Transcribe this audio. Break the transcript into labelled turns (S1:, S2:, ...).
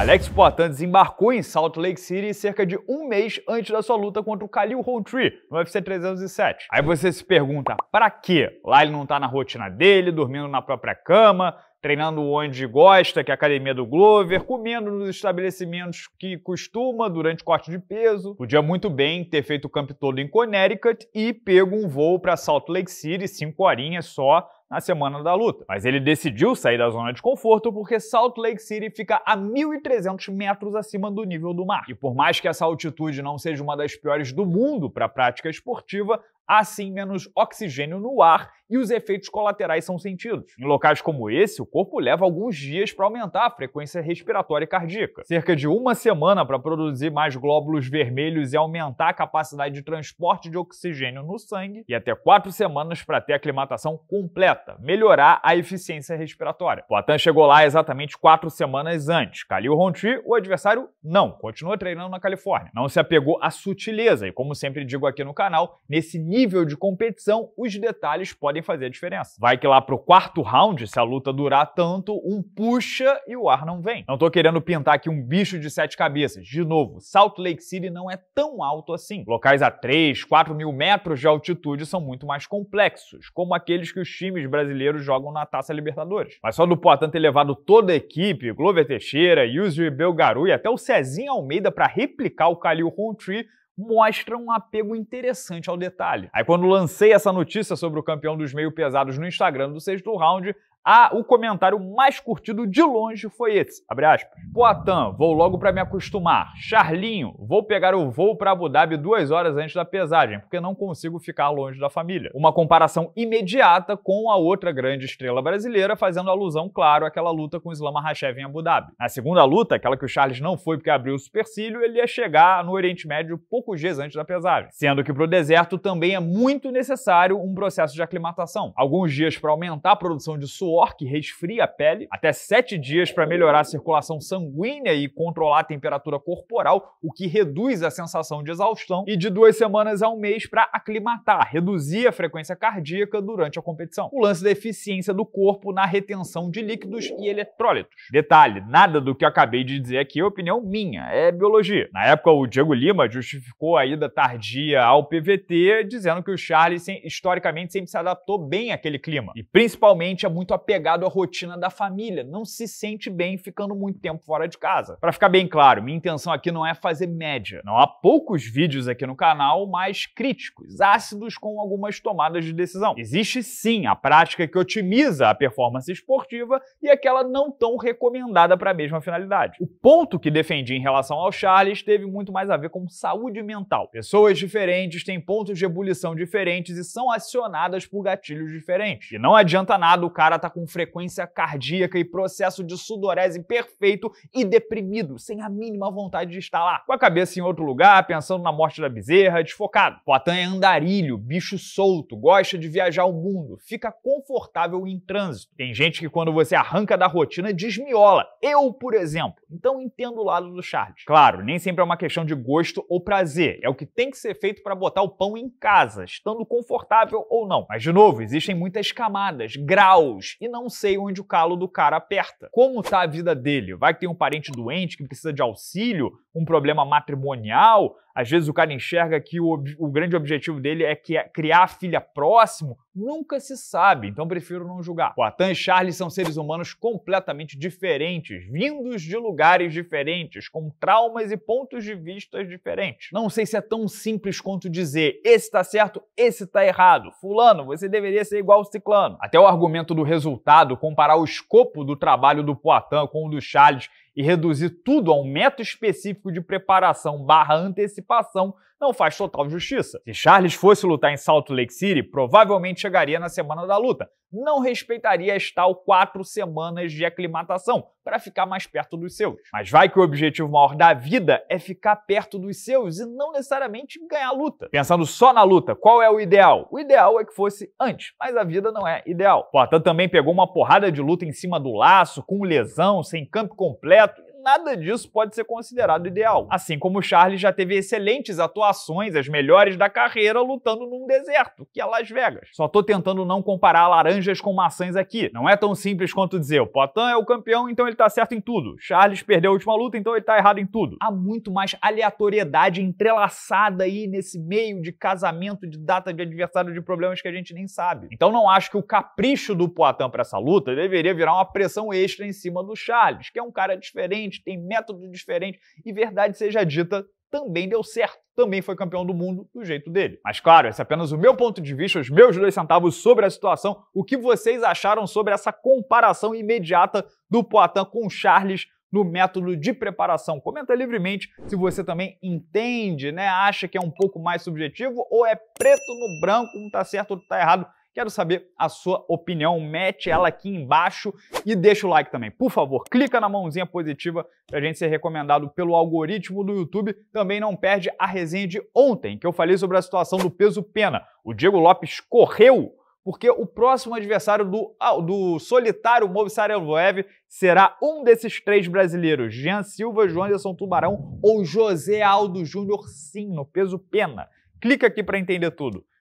S1: Alex Poitin desembarcou em Salt Lake City cerca de um mês antes da sua luta contra o Khalil Rountree no UFC 307. Aí você se pergunta, para quê? Lá ele não tá na rotina dele, dormindo na própria cama, treinando onde gosta, que é a academia do Glover, comendo nos estabelecimentos que costuma durante corte de peso. Podia muito bem ter feito o campo todo em Connecticut e pego um voo para Salt Lake City, cinco horinhas só, na semana da luta. Mas ele decidiu sair da zona de conforto porque Salt Lake City fica a 1.300 metros acima do nível do mar. E por mais que essa altitude não seja uma das piores do mundo para a prática esportiva, há sim menos oxigênio no ar e os efeitos colaterais são sentidos. Em locais como esse, o corpo leva alguns dias para aumentar a frequência respiratória e cardíaca, cerca de uma semana para produzir mais glóbulos vermelhos e aumentar a capacidade de transporte de oxigênio no sangue, e até quatro semanas para ter aclimatação completa, melhorar a eficiência respiratória. Poitin chegou lá exatamente quatro semanas antes. Khalil Rontree, o adversário, não, continua treinando na Califórnia. Não se apegou à sutileza e, como sempre digo aqui no canal, nesse nível nível de competição, os detalhes podem fazer a diferença. Vai que lá pro quarto round, se a luta durar tanto, um puxa e o ar não vem. Não tô querendo pintar aqui um bicho de sete cabeças. De novo, Salt Lake City não é tão alto assim. Locais a 3, 4 mil metros de altitude são muito mais complexos, como aqueles que os times brasileiros jogam na Taça Libertadores. Mas só do Poitin ter levado toda a equipe, Glover Teixeira, Yusri Belgaru e até o Cezinho Almeida para replicar o Calil Rountree mostra um apego interessante ao detalhe. Aí quando lancei essa notícia sobre o campeão dos meio pesados no Instagram do sexto round, ah, o comentário mais curtido de longe foi esse, abre aspas. Poatan, vou logo para me acostumar. Charlinho, vou pegar o voo para Abu Dhabi duas horas antes da pesagem, porque não consigo ficar longe da família. Uma comparação imediata com a outra grande estrela brasileira, fazendo alusão, claro, àquela luta com o Islam Makhachev em Abu Dhabi. Na segunda luta, aquela que o Charles não foi porque abriu o supercílio, ele ia chegar no Oriente Médio poucos dias antes da pesagem. Sendo que para o deserto também é muito necessário um processo de aclimatação. Alguns dias para aumentar a produção de suor suor que resfria a pele, até 7 dias para melhorar a circulação sanguínea e controlar a temperatura corporal, o que reduz a sensação de exaustão, e de duas semanas a um mês para aclimatar, reduzir a frequência cardíaca durante a competição. O lance da eficiência do corpo na retenção de líquidos e eletrólitos. Detalhe: nada do que eu acabei de dizer aqui é opinião minha, é biologia. Na época, o Diego Lima justificou a ida tardia ao PVT, dizendo que o Charles historicamente sempre se adaptou bem àquele clima e principalmente é muito apegado à rotina da família, não se sente bem ficando muito tempo fora de casa. Para ficar bem claro, minha intenção aqui não é fazer média. Não há poucos vídeos aqui no canal mais críticos, ácidos com algumas tomadas de decisão. Existe sim a prática que otimiza a performance esportiva e aquela não tão recomendada para a mesma finalidade. O ponto que defendi em relação ao Charles teve muito mais a ver com saúde mental. Pessoas diferentes têm pontos de ebulição diferentes e são acionadas por gatilhos diferentes. E não adianta nada o cara tá Tá com frequência cardíaca e processo de sudorese perfeito e deprimido, sem a mínima vontade de estar lá, com a cabeça em outro lugar, pensando na morte da bezerra, desfocado. Poitin é andarilho, bicho solto, gosta de viajar o mundo, fica confortável em trânsito. Tem gente que quando você arranca da rotina desmiola. Eu, por exemplo. Então entendo o lado do Charles. Claro, nem sempre é uma questão de gosto ou prazer, é o que tem que ser feito para botar o pão em casa, estando confortável ou não. Mas de novo, existem muitas camadas, graus e não sei onde o calo do cara aperta. Como tá a vida dele? Vai que tem um parente doente que precisa de auxílio, um problema matrimonial, às vezes o cara enxerga que o, o grande objetivo dele é, que é criar filha próximo. Nunca se sabe, então prefiro não julgar. Poitin e Charles são seres humanos completamente diferentes, vindos de lugares diferentes, com traumas e pontos de vista diferentes. Não sei se é tão simples quanto dizer esse tá certo, esse tá errado. Fulano, você deveria ser igual ao ciclano. Até o argumento do resultado, comparar o escopo do trabalho do Poitin com o do Charles e reduzir tudo a um método específico de preparação barra antecipação não faz total justiça. Se Charles fosse lutar em Salt Lake City, provavelmente chegaria na semana da luta. Não respeitaria as tal quatro semanas de aclimatação para ficar mais perto dos seus. Mas vai que o objetivo maior da vida é ficar perto dos seus e não necessariamente ganhar a luta. Pensando só na luta, qual é o ideal? O ideal é que fosse antes, mas a vida não é ideal. Portanto, também pegou uma porrada de luta em cima do laço, com lesão, sem campo completo nada disso pode ser considerado ideal. Assim como Charlie já teve excelentes atuações, as melhores da carreira, lutando num deserto, que é Las Vegas. Só tô tentando não comparar laranjas com maçãs aqui. Não é tão simples quanto dizer o Potan é o campeão, então ele tá certo em tudo. Charles perdeu a última luta, então ele tá errado em tudo. Há muito mais aleatoriedade entrelaçada aí nesse meio de casamento, de data de adversário, de problemas que a gente nem sabe. Então não acho que o capricho do Poitin para essa luta deveria virar uma pressão extra em cima do Charles, que é um cara diferente diferente, tem método diferente e verdade seja dita, também deu certo, também foi campeão do mundo do jeito dele. Mas claro, esse é apenas o meu ponto de vista, os meus dois centavos sobre a situação, o que vocês acharam sobre essa comparação imediata do Poitin com o Charles no método de preparação. Comenta livremente se você também entende, né? Acha que é um pouco mais subjetivo ou é preto no branco, um tá certo, outro tá errado. Quero saber a sua opinião, mete ela aqui embaixo e deixa o like também. Por favor, clica na mãozinha positiva para a gente ser recomendado pelo algoritmo do YouTube. Também não perde a resenha de ontem, que eu falei sobre a situação do peso pena. O Diego Lopes correu porque o próximo adversário do, ah, do solitário Movissareloev será um desses três brasileiros, Jean Silva, João Anderson Tubarão ou José Aldo Júnior, sim, no peso pena. Clica aqui para entender tudo.